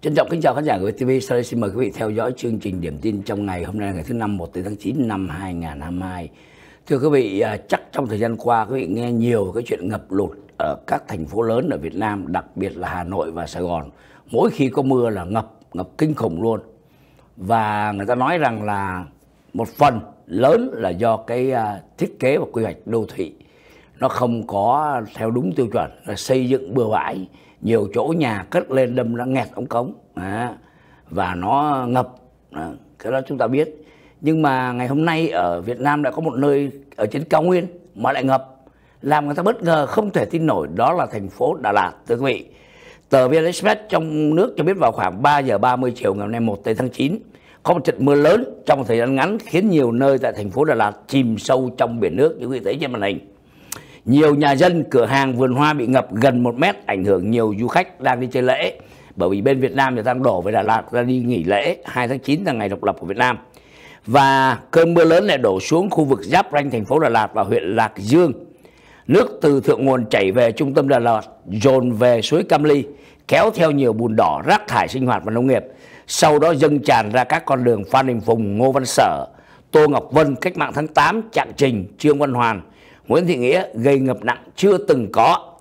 Trân trọng kính chào khán giả của VTV, sau đây xin mời quý vị theo dõi chương trình điểm tin trong ngày hôm nay ngày thứ năm 1 tới tháng 9 năm 2022. Thưa quý vị, à, chắc trong thời gian qua quý vị nghe nhiều cái chuyện ngập lụt ở các thành phố lớn ở Việt Nam, đặc biệt là Hà Nội và Sài Gòn. Mỗi khi có mưa là ngập, ngập kinh khủng luôn. Và người ta nói rằng là một phần lớn là do cái à, thiết kế và quy hoạch đô thị nó không có theo đúng tiêu chuẩn là xây dựng bừa bãi nhiều chỗ nhà cất lên đâm nó nghẹt ống cống à, và nó ngập à, cái đó chúng ta biết nhưng mà ngày hôm nay ở Việt Nam đã có một nơi ở trên cao nguyên mà lại ngập làm người ta bất ngờ không thể tin nổi đó là thành phố Đà Lạt thưa quý vị tờ VN Express trong nước cho biết vào khoảng 3 giờ 30 chiều ngày hôm nay 1 tháng 9 có một trận mưa lớn trong một thời gian ngắn khiến nhiều nơi tại thành phố Đà Lạt chìm sâu trong biển nước như quý vị thấy trên màn hình nhiều nhà dân, cửa hàng, vườn hoa bị ngập gần 1 mét ảnh hưởng nhiều du khách đang đi chơi lễ. Bởi vì bên Việt Nam thì đang đổ về Đà Lạt ra đi nghỉ lễ 2 tháng 9 là ngày độc lập của Việt Nam. Và cơn mưa lớn lại đổ xuống khu vực giáp ranh thành phố Đà Lạt và huyện Lạc Dương. Nước từ thượng nguồn chảy về trung tâm Đà Lạt, dồn về suối Cam Ly, kéo theo nhiều bùn đỏ, rác thải sinh hoạt và nông nghiệp. Sau đó dâng tràn ra các con đường Phan Đình Phùng, Ngô Văn Sở, Tô Ngọc Vân, Cách mạng tháng 8, Trạng Trình, Trương Văn Hoàn – Nguyễn Thị Nghĩa gây ngập nặng chưa từng có.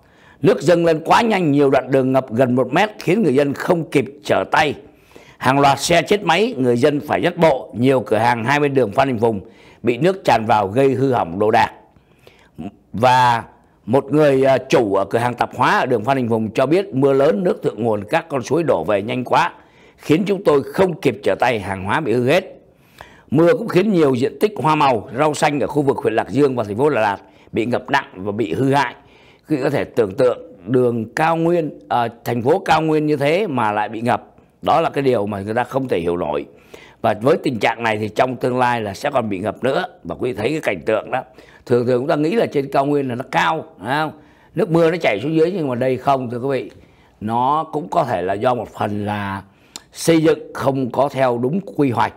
Nước dâng lên quá nhanh nhiều đoạn đường ngập gần 1 mét khiến người dân không kịp trở tay. Hàng loạt xe chết máy, người dân phải dắt bộ, nhiều cửa hàng hai bên đường Phan Đình Phùng bị nước tràn vào gây hư hỏng đồ đạc. Và một người à, chủ ở cửa hàng tạp hóa ở đường Phan Đình Phùng cho biết mưa lớn nước thượng nguồn các con suối đổ về nhanh quá khiến chúng tôi không kịp trở tay hàng hóa bị hư hết. Mưa cũng khiến nhiều diện tích hoa màu, rau xanh ở khu vực huyện Lạc Dương và thành phố Đà Lạt bị ngập nặng và bị hư hại quý vị có thể tưởng tượng đường cao nguyên à, thành phố cao nguyên như thế mà lại bị ngập đó là cái điều mà người ta không thể hiểu nổi và với tình trạng này thì trong tương lai là sẽ còn bị ngập nữa và quý vị thấy cái cảnh tượng đó thường thường chúng ta nghĩ là trên cao nguyên là nó cao không nước mưa nó chảy xuống dưới nhưng mà đây không thưa quý vị nó cũng có thể là do một phần là xây dựng không có theo đúng quy hoạch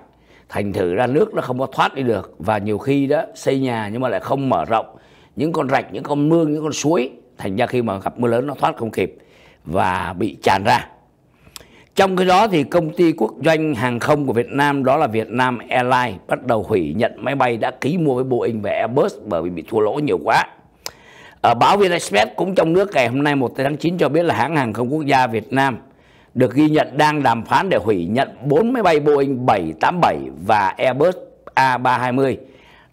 thành thử ra nước nó không có thoát đi được và nhiều khi đó xây nhà nhưng mà lại không mở rộng những con rạch những con mương những con suối thành ra khi mà gặp mưa lớn nó thoát không kịp và bị tràn ra trong cái đó thì công ty quốc doanh hàng không của Việt Nam đó là Việt Nam Airlines bắt đầu hủy nhận máy bay đã ký mua với Boeing và Airbus bởi vì bị thua lỗ nhiều quá. Ở ờ, báo VnExpress cũng trong nước ngày hôm nay 1 tháng 9 cho biết là hãng hàng không quốc gia Việt Nam được ghi nhận đang đàm phán để hủy nhận 4 máy bay Boeing 787 và Airbus A320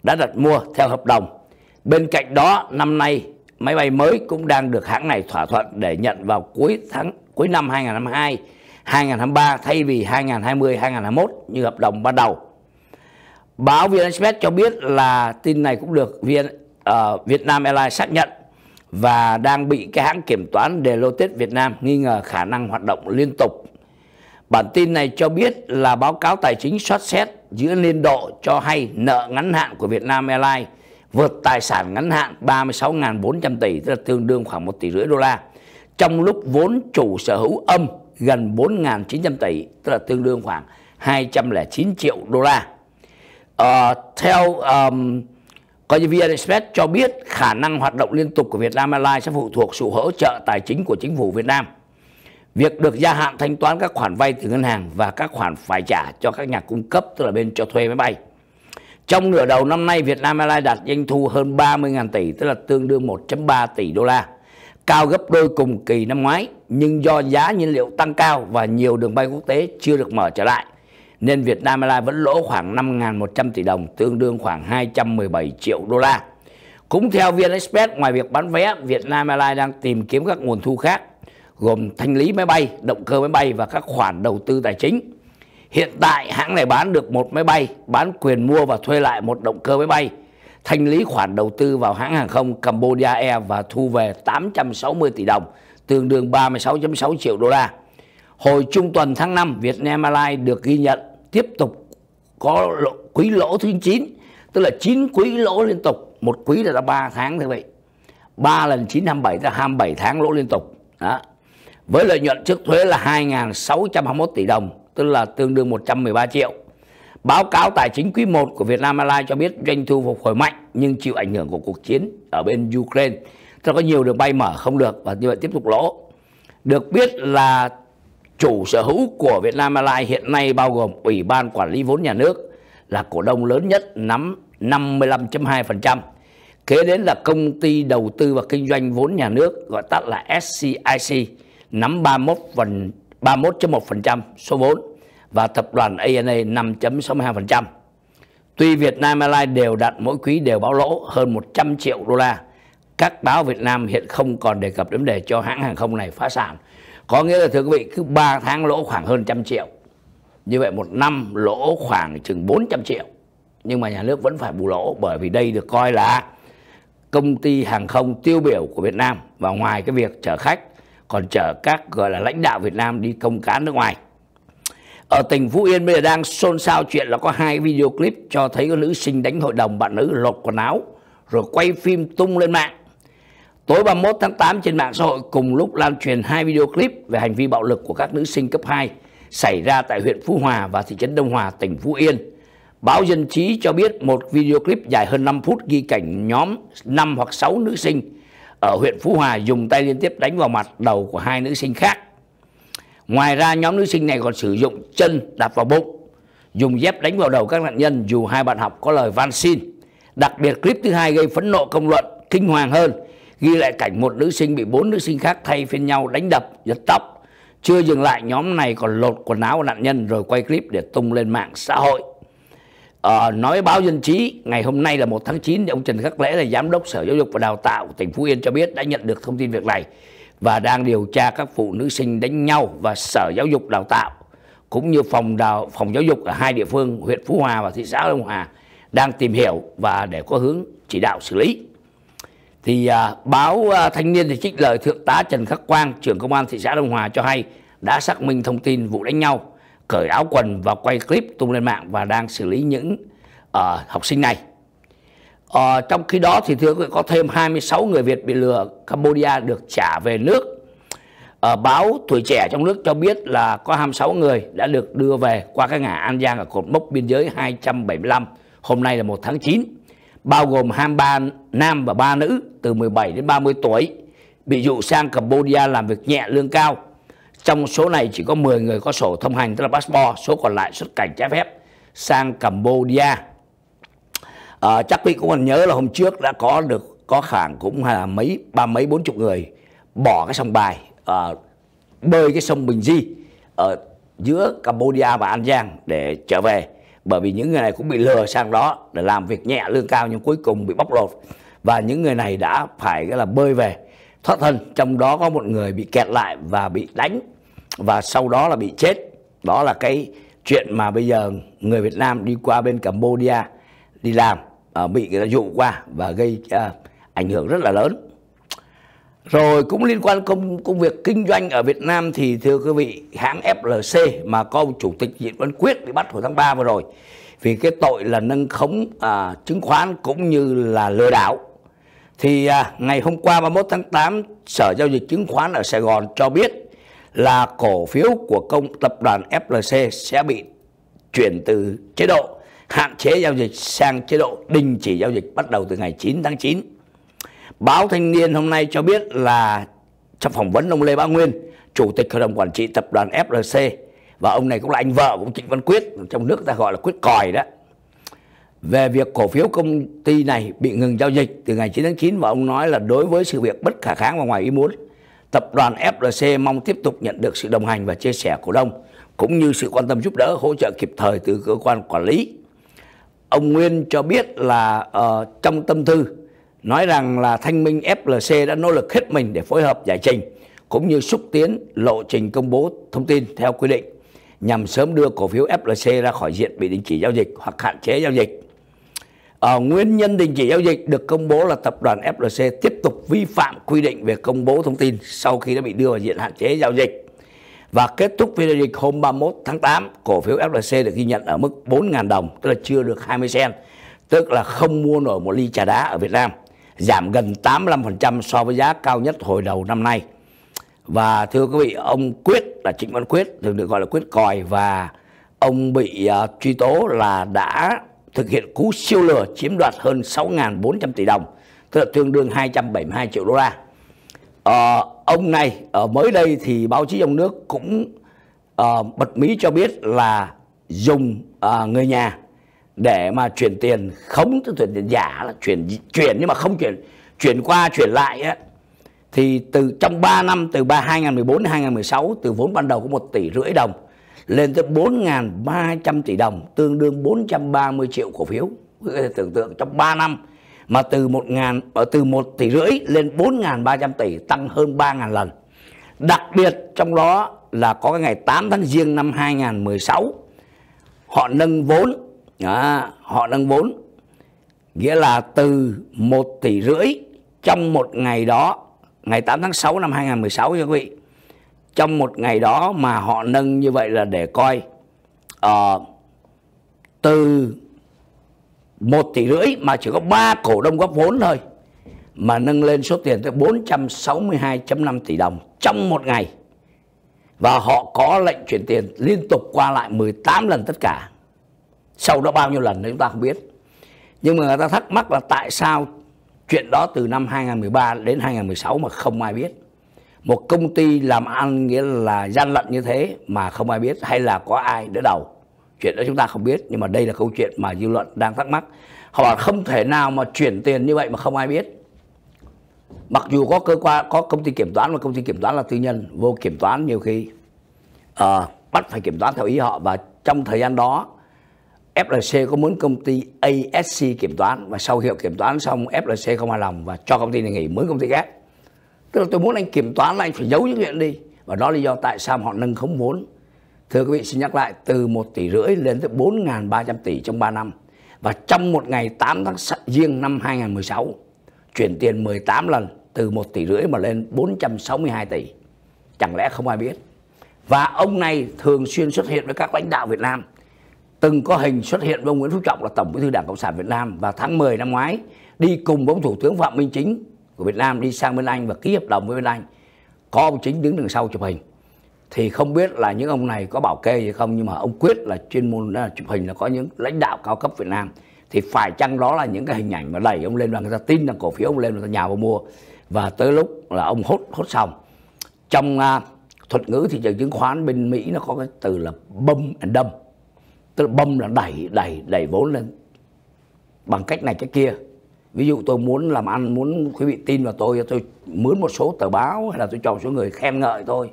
đã đặt mua theo hợp đồng Bên cạnh đó, năm nay máy bay mới cũng đang được hãng này thỏa thuận để nhận vào cuối tháng cuối năm 2022, 2023 thay vì 2020, 2021 như hợp đồng ban đầu. Báo VN Express cho biết là tin này cũng được VN, uh, ờ, Việt Nam Airlines xác nhận và đang bị cái hãng kiểm toán Deloitte Việt Nam nghi ngờ khả năng hoạt động liên tục. Bản tin này cho biết là báo cáo tài chính soát xét giữa niên độ cho hay nợ ngắn hạn của Việt Nam Airlines vượt tài sản ngắn hạn 36.400 tỷ tức là tương đương khoảng 1 tỷ rưỡi đô la trong lúc vốn chủ sở hữu âm gần 4.900 tỷ tức là tương đương khoảng 209 triệu đô la uh, theo um, coi như VN Express cho biết khả năng hoạt động liên tục của Vietnam Airlines sẽ phụ thuộc sự hỗ trợ tài chính của chính phủ Việt Nam việc được gia hạn thanh toán các khoản vay từ ngân hàng và các khoản phải trả cho các nhà cung cấp tức là bên cho thuê máy bay trong nửa đầu năm nay, Vietnam Airlines đạt doanh thu hơn 30.000 tỷ, tức là tương đương 1.3 tỷ đô la, cao gấp đôi cùng kỳ năm ngoái, nhưng do giá nhiên liệu tăng cao và nhiều đường bay quốc tế chưa được mở trở lại, nên Vietnam Airlines vẫn lỗ khoảng 5.100 tỷ đồng, tương đương khoảng 217 triệu đô la. Cũng theo VN Express, ngoài việc bán vé, Vietnam Airlines đang tìm kiếm các nguồn thu khác, gồm thanh lý máy bay, động cơ máy bay và các khoản đầu tư tài chính. Hiện tại hãng này bán được một máy bay, bán quyền mua và thuê lại một động cơ máy bay, thanh lý khoản đầu tư vào hãng hàng không Cambodia Air và thu về 860 tỷ đồng, tương đương 36.6 triệu đô la. Hồi trung tuần tháng 5, Vietnam Airlines được ghi nhận tiếp tục có lộ, quý lỗ thứ 9, tức là 9 quý lỗ liên tục, một quý là 3 tháng như vậy. 3 lần 927 là 27 tháng lỗ liên tục. Đó. Với lợi nhuận trước thuế là 2.621 tỷ đồng, tức là tương đương 113 triệu. Báo cáo tài chính quý 1 của Vietnam Airlines cho biết doanh thu phục hồi mạnh nhưng chịu ảnh hưởng của cuộc chiến ở bên Ukraine. Tức có nhiều đường bay mở không được và như vậy tiếp tục lỗ. Được biết là chủ sở hữu của Vietnam Airlines hiện nay bao gồm Ủy ban Quản lý vốn nhà nước là cổ đông lớn nhất nắm 55.2%. Kế đến là công ty đầu tư và kinh doanh vốn nhà nước gọi tắt là SCIC nắm 31% 31.1% số vốn và tập đoàn ANA 5.62%. Tuy Việt Nam Airlines đều đặn mỗi quý đều báo lỗ hơn 100 triệu đô la, các báo Việt Nam hiện không còn đề cập đến đề cho hãng hàng không này phá sản. Có nghĩa là thưa quý vị cứ 3 tháng lỗ khoảng hơn trăm triệu. Như vậy một năm lỗ khoảng chừng 400 triệu. Nhưng mà nhà nước vẫn phải bù lỗ bởi vì đây được coi là công ty hàng không tiêu biểu của Việt Nam và ngoài cái việc chở khách còn chở các gọi là lãnh đạo Việt Nam đi công cán nước ngoài. Ở tỉnh Phú Yên bây giờ đang xôn xao chuyện là có hai video clip cho thấy có nữ sinh đánh hội đồng bạn nữ lột quần áo rồi quay phim tung lên mạng. Tối 31 tháng 8 trên mạng xã hội cùng lúc lan truyền hai video clip về hành vi bạo lực của các nữ sinh cấp 2 xảy ra tại huyện Phú Hòa và thị trấn Đông Hòa, tỉnh Phú Yên. Báo Dân Chí cho biết một video clip dài hơn 5 phút ghi cảnh nhóm 5 hoặc 6 nữ sinh ở huyện Phú Hòa dùng tay liên tiếp đánh vào mặt đầu của hai nữ sinh khác. Ngoài ra nhóm nữ sinh này còn sử dụng chân đạp vào bụng, dùng dép đánh vào đầu các nạn nhân dù hai bạn học có lời van xin. Đặc biệt clip thứ hai gây phẫn nộ công luận kinh hoàng hơn, ghi lại cảnh một nữ sinh bị bốn nữ sinh khác thay phiên nhau đánh đập, giật tóc. Chưa dừng lại, nhóm này còn lột quần áo của nạn nhân rồi quay clip để tung lên mạng xã hội uh, nói báo dân trí ngày hôm nay là 1 tháng 9 thì ông Trần Khắc Lễ là giám đốc Sở Giáo dục và Đào tạo tỉnh Phú Yên cho biết đã nhận được thông tin việc này và đang điều tra các phụ nữ sinh đánh nhau và Sở Giáo dục Đào tạo cũng như phòng đào phòng giáo dục ở hai địa phương huyện Phú Hòa và thị xã Đông Hòa đang tìm hiểu và để có hướng chỉ đạo xử lý. Thì à, báo à, Thanh niên thì trích lời thượng tá Trần Khắc Quang, trưởng công an thị xã Đông Hòa cho hay đã xác minh thông tin vụ đánh nhau cởi áo quần và quay clip tung lên mạng và đang xử lý những uh, học sinh này. Uh, trong khi đó thì thưa quý vị có thêm 26 người Việt bị lừa Cambodia được trả về nước. Uh, báo Tuổi Trẻ trong nước cho biết là có 26 người đã được đưa về qua cái ngã An Giang ở cột mốc biên giới 275. Hôm nay là 1 tháng 9 bao gồm 23 nam và 3 nữ từ 17 đến 30 tuổi bị dụ sang Cambodia làm việc nhẹ lương cao trong số này chỉ có 10 người có sổ thông hành tức là passport, số còn lại xuất cảnh trái phép sang Cambodia. À, chắc quý cũng còn nhớ là hôm trước đã có được có khoảng cũng là mấy ba mấy bốn chục người bỏ cái sông bài à, bơi cái sông Bình Di ở giữa Cambodia và An Giang để trở về bởi vì những người này cũng bị lừa sang đó để làm việc nhẹ lương cao nhưng cuối cùng bị bóc lột và những người này đã phải cái là bơi về thoát thân trong đó có một người bị kẹt lại và bị đánh và sau đó là bị chết đó là cái chuyện mà bây giờ người Việt Nam đi qua bên Cambodia đi làm à, bị người ta dụ qua và gây à, ảnh hưởng rất là lớn rồi cũng liên quan công công việc kinh doanh ở Việt Nam thì thưa quý vị hãng FLC mà có chủ tịch Diện Văn Quyết bị bắt hồi tháng 3 vừa rồi vì cái tội là nâng khống à, chứng khoán cũng như là lừa đảo thì à, ngày hôm qua 31 tháng 8 Sở Giao dịch Chứng khoán ở Sài Gòn cho biết là cổ phiếu của công tập đoàn FLC sẽ bị chuyển từ chế độ hạn chế giao dịch sang chế độ đình chỉ giao dịch bắt đầu từ ngày 9 tháng 9. Báo Thanh niên hôm nay cho biết là trong phỏng vấn ông Lê Bá Nguyên, chủ tịch hội đồng quản trị tập đoàn FLC và ông này cũng là anh vợ của Trịnh Văn Quyết, trong nước ta gọi là Quyết Còi đó về việc cổ phiếu công ty này bị ngừng giao dịch từ ngày 9 tháng 9 và ông nói là đối với sự việc bất khả kháng và ngoài ý muốn, tập đoàn FLC mong tiếp tục nhận được sự đồng hành và chia sẻ cổ đông cũng như sự quan tâm giúp đỡ hỗ trợ kịp thời từ cơ quan quản lý. Ông Nguyên cho biết là uh, trong tâm thư nói rằng là Thanh Minh FLC đã nỗ lực hết mình để phối hợp giải trình cũng như xúc tiến lộ trình công bố thông tin theo quy định nhằm sớm đưa cổ phiếu FLC ra khỏi diện bị đình chỉ giao dịch hoặc hạn chế giao dịch. Ở ờ, nguyên nhân đình chỉ giao dịch được công bố là tập đoàn FLC tiếp tục vi phạm quy định về công bố thông tin sau khi đã bị đưa vào diện hạn chế giao dịch. Và kết thúc phiên giao dịch hôm 31 tháng 8, cổ phiếu FLC được ghi nhận ở mức 4.000 đồng, tức là chưa được 20 sen, tức là không mua nổi một ly trà đá ở Việt Nam, giảm gần 85% so với giá cao nhất hồi đầu năm nay. Và thưa quý vị, ông Quyết là Trịnh Văn Quyết, thường được gọi là Quyết Còi và ông bị uh, truy tố là đã thực hiện cú siêu lừa chiếm đoạt hơn 6.400 tỷ đồng, tức là tương đương 272 triệu đô la. À, ông này ở mới đây thì báo chí trong nước cũng à, bật mí cho biết là dùng à, người nhà để mà chuyển tiền khống tức chuyển tiền giả là chuyển chuyển nhưng mà không chuyển chuyển qua chuyển lại ấy, thì từ trong 3 năm từ 3 2014 đến 2016 từ vốn ban đầu có 1 tỷ rưỡi đồng lên tới 4.300 tỷ đồng tương đương 430 triệu cổ phiếu quý vị tưởng tượng trong 3 năm mà từ 1 ngàn, ờ, từ 1 tỷ rưỡi lên 4.300 tỷ tăng hơn 3.000 lần đặc biệt trong đó là có cái ngày 8 tháng riêng năm 2016 họ nâng vốn à, họ nâng vốn nghĩa là từ 1 tỷ rưỡi trong một ngày đó ngày 8 tháng 6 năm 2016 nha quý vị trong một ngày đó mà họ nâng như vậy là để coi uh, từ một tỷ rưỡi mà chỉ có ba cổ đông góp vốn thôi mà nâng lên số tiền tới 462.5 tỷ đồng trong một ngày và họ có lệnh chuyển tiền liên tục qua lại 18 lần tất cả sau đó bao nhiêu lần thì chúng ta không biết nhưng mà người ta thắc mắc là tại sao chuyện đó từ năm 2013 đến 2016 mà không ai biết một công ty làm ăn nghĩa là gian lận như thế mà không ai biết hay là có ai đỡ đầu chuyện đó chúng ta không biết nhưng mà đây là câu chuyện mà dư luận đang thắc mắc họ bảo không thể nào mà chuyển tiền như vậy mà không ai biết mặc dù có cơ quan có công ty kiểm toán mà công ty kiểm toán là tư nhân vô kiểm toán nhiều khi uh, bắt phải kiểm toán theo ý họ và trong thời gian đó FLC có muốn công ty ASC kiểm toán và sau hiệu kiểm toán xong FLC không hài lòng và cho công ty này nghỉ muốn công ty khác tức là tôi muốn anh kiểm toán là anh phải giấu những chuyện đi và đó là lý do tại sao họ nâng khống vốn thưa quý vị xin nhắc lại từ 1 tỷ rưỡi lên tới 4.300 tỷ trong 3 năm và trong một ngày 8 tháng riêng năm 2016 chuyển tiền 18 lần từ 1 tỷ rưỡi mà lên 462 tỷ chẳng lẽ không ai biết và ông này thường xuyên xuất hiện với các lãnh đạo Việt Nam từng có hình xuất hiện với ông Nguyễn Phú Trọng là Tổng Bí thư Đảng Cộng sản Việt Nam vào tháng 10 năm ngoái đi cùng với ông Thủ tướng Phạm Minh Chính của Việt Nam đi sang bên Anh và ký hợp đồng với bên Anh có ông chính đứng đằng sau chụp hình thì không biết là những ông này có bảo kê hay không nhưng mà ông quyết là chuyên môn là chụp hình là có những lãnh đạo cao cấp Việt Nam thì phải chăng đó là những cái hình ảnh mà đẩy ông lên và người ta tin là cổ phiếu ông lên người ta nhào vào mua và tới lúc là ông hốt hốt xong trong uh, thuật ngữ thị trường chứng khoán bên Mỹ nó có cái từ là bâm and đâm tức là bâm là đẩy đẩy đẩy vốn lên bằng cách này cách kia ví dụ tôi muốn làm ăn muốn quý vị tin vào tôi tôi mướn một số tờ báo hay là tôi cho một số người khen ngợi tôi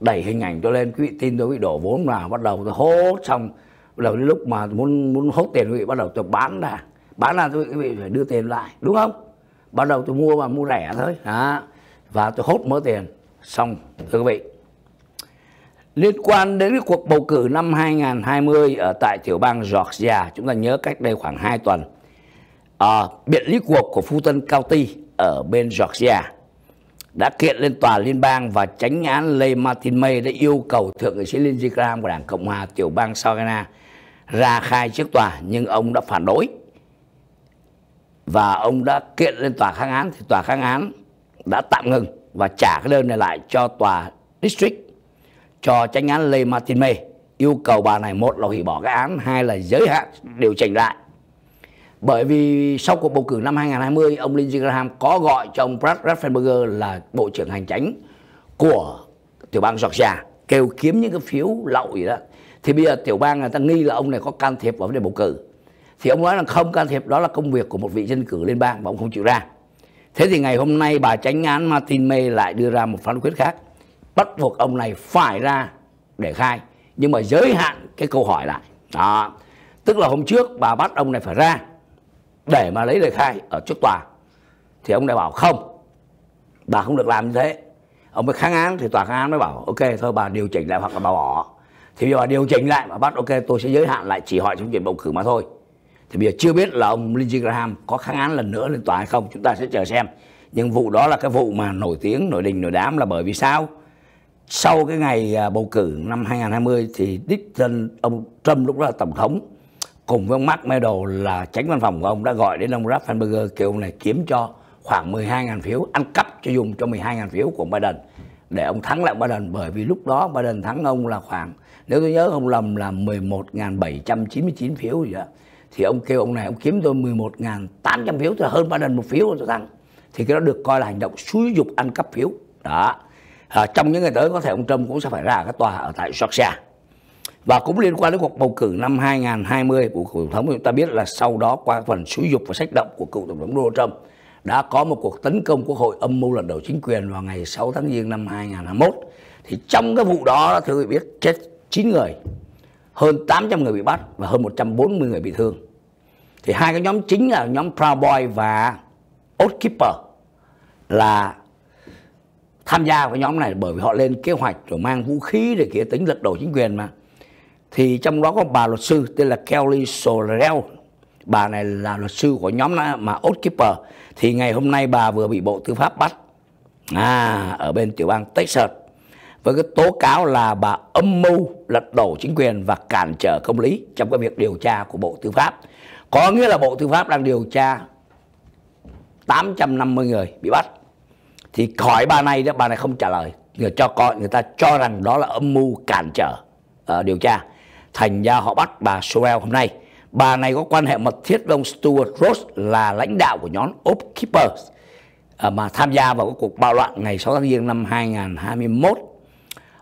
đẩy hình ảnh tôi lên quý vị tin tôi bị đổ vốn vào bắt đầu tôi hốt xong là lúc mà muốn muốn hốt tiền quý vị bắt đầu tôi bán ra bán ra tôi quý vị phải đưa tiền lại đúng không bắt đầu tôi mua mà mua rẻ thôi à, và tôi hốt mớ tiền xong thưa quý vị liên quan đến cuộc bầu cử năm 2020 ở tại tiểu bang Georgia chúng ta nhớ cách đây khoảng 2 tuần à, ờ, biện lý cuộc của Fulton County ở bên Georgia đã kiện lên tòa liên bang và tránh án Lê Martin May đã yêu cầu thượng nghị sĩ Lindsey Graham của đảng Cộng hòa tiểu bang Savannah ra khai trước tòa nhưng ông đã phản đối và ông đã kiện lên tòa kháng án thì tòa kháng án đã tạm ngừng và trả cái đơn này lại cho tòa district cho tranh án Lê Martin May yêu cầu bà này một là hủy bỏ cái án hai là giới hạn điều chỉnh lại bởi vì sau cuộc bầu cử năm 2020 ông Lindsey Graham có gọi cho ông Brad Raffensperger là bộ trưởng hành chính của tiểu bang Georgia kêu kiếm những cái phiếu lậu gì đó thì bây giờ tiểu bang người ta nghi là ông này có can thiệp vào vấn đề bầu cử thì ông nói là không can thiệp đó là công việc của một vị dân cử liên bang và ông không chịu ra thế thì ngày hôm nay bà tránh án Martin May lại đưa ra một phán quyết khác bắt buộc ông này phải ra để khai nhưng mà giới hạn cái câu hỏi lại đó tức là hôm trước bà bắt ông này phải ra để mà lấy lời khai ở trước tòa thì ông này bảo không bà không được làm như thế ông mới kháng án thì tòa kháng án mới bảo ok thôi bà điều chỉnh lại hoặc là bà bỏ thì bây giờ bà điều chỉnh lại và bắt ok tôi sẽ giới hạn lại chỉ hỏi trong chuyện bầu cử mà thôi thì bây giờ chưa biết là ông Lindsey Graham có kháng án lần nữa lên tòa hay không chúng ta sẽ chờ xem nhưng vụ đó là cái vụ mà nổi tiếng nổi đình nổi đám là bởi vì sao sau cái ngày à, bầu cử năm 2020 thì đích thân ông Trump lúc đó là tổng thống cùng với ông Mark Meadow là tránh văn phòng của ông đã gọi đến ông Raffenberger kêu ông này kiếm cho khoảng 12.000 phiếu, ăn cắp cho dùng cho 12.000 phiếu của Biden để ông thắng lại Biden bởi vì lúc đó Biden thắng ông là khoảng nếu tôi nhớ không lầm là 11.799 phiếu gì đó thì ông kêu ông này ông kiếm tôi 11.800 phiếu tôi hơn Biden một phiếu tôi thắng thì cái đó được coi là hành động xúi dục ăn cắp phiếu đó à, trong những ngày tới có thể ông Trump cũng sẽ phải ra cái tòa ở tại Georgia và cũng liên quan đến cuộc bầu cử năm 2020 của cựu tổng thống chúng ta biết là sau đó qua phần xúi dục và sách động của cựu tổng thống Donald Trump đã có một cuộc tấn công quốc hội âm mưu lần đầu chính quyền vào ngày 6 tháng giêng năm 2021 thì trong cái vụ đó thưa quý vị biết chết 9 người hơn 800 người bị bắt và hơn 140 người bị thương thì hai cái nhóm chính là nhóm Proud Boy và Oath Keeper là tham gia vào nhóm này bởi vì họ lên kế hoạch rồi mang vũ khí để kia tính lật đổ chính quyền mà thì trong đó có bà luật sư tên là Kelly Sorrell bà này là luật sư của nhóm mà Oathkeeper thì ngày hôm nay bà vừa bị Bộ Tư pháp bắt à, ở bên tiểu bang Texas với cái tố cáo là bà âm mưu lật đổ chính quyền và cản trở công lý trong cái việc điều tra của Bộ Tư pháp. Có nghĩa là Bộ Tư pháp đang điều tra 850 người bị bắt. Thì khỏi bà này đó, bà này không trả lời. Người cho coi người ta cho rằng đó là âm mưu cản trở uh, điều tra thành ra họ bắt bà Sorel hôm nay. Bà này có quan hệ mật thiết với ông Stuart Ross là lãnh đạo của nhóm Oath Keepers à, mà tham gia vào cuộc bạo loạn ngày 6 tháng Giêng năm 2021.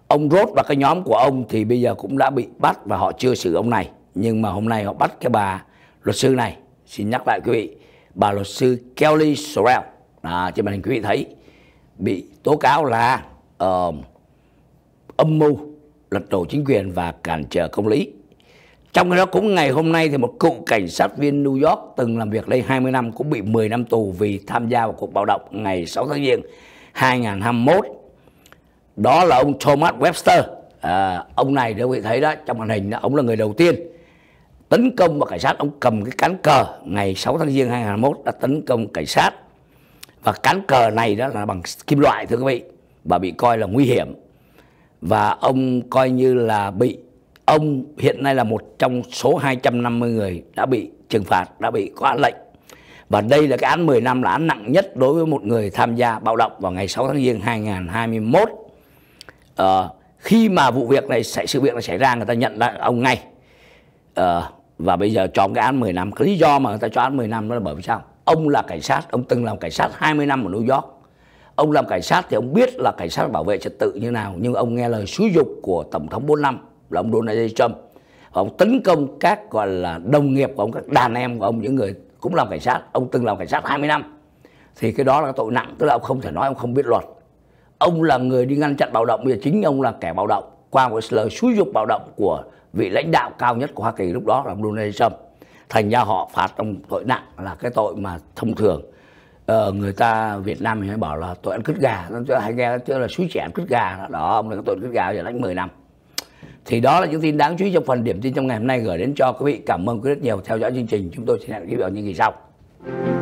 Ông Ross và cái nhóm của ông thì bây giờ cũng đã bị bắt và họ chưa xử ông này. Nhưng mà hôm nay họ bắt cái bà luật sư này. Xin nhắc lại quý vị, bà luật sư Kelly Sorrell. À, trên màn hình quý vị thấy bị tố cáo là uh, âm mưu lật đổ chính quyền và cản trở công lý. Trong khi đó cũng ngày hôm nay thì một cựu cảnh sát viên New York từng làm việc đây 20 năm cũng bị 10 năm tù vì tham gia vào cuộc bạo động ngày 6 tháng Giêng 2021. Đó là ông Thomas Webster. À, ông này các vị thấy đó trong màn hình đó, ông là người đầu tiên tấn công vào cảnh sát ông cầm cái cán cờ ngày 6 tháng giêng 2021 đã tấn công cảnh sát và cán cờ này đó là bằng kim loại thưa quý vị và bị coi là nguy hiểm và ông coi như là bị ông hiện nay là một trong số 250 người đã bị trừng phạt, đã bị khóa lệnh. Và đây là cái án 10 năm là án nặng nhất đối với một người tham gia bạo động vào ngày 6 tháng Giêng 2021. Ờ, khi mà vụ việc này xảy sự việc nó xảy ra người ta nhận ra ông ngay. Ờ, và bây giờ cho cái án 10 năm. Cái lý do mà người ta cho án 10 năm đó là bởi vì sao? Ông là cảnh sát, ông từng làm cảnh sát 20 năm ở New York ông làm cảnh sát thì ông biết là cảnh sát bảo vệ trật tự như nào nhưng ông nghe lời xúi dục của tổng thống năm là ông Donald Trump ông tấn công các gọi là đồng nghiệp của ông các đàn em của ông những người cũng làm cảnh sát ông từng làm cảnh sát 20 năm thì cái đó là tội nặng tức là ông không thể nói ông không biết luật ông là người đi ngăn chặn bạo động bây giờ chính ông là kẻ bạo động qua một lời xúi dục bạo động của vị lãnh đạo cao nhất của Hoa Kỳ lúc đó là ông Donald Trump thành ra họ phạt ông tội nặng là cái tội mà thông thường ờ, người ta Việt Nam mình hay bảo là tội ăn cứt gà nó hay nghe chứ là suối trẻ ăn cứt gà đó, ông này có tội cứt gà giờ lãnh 10 năm thì đó là những tin đáng chú ý trong phần điểm tin trong ngày hôm nay gửi đến cho quý vị cảm ơn quý vị rất nhiều theo dõi chương trình chúng tôi sẽ hẹn quý vị những kỳ sau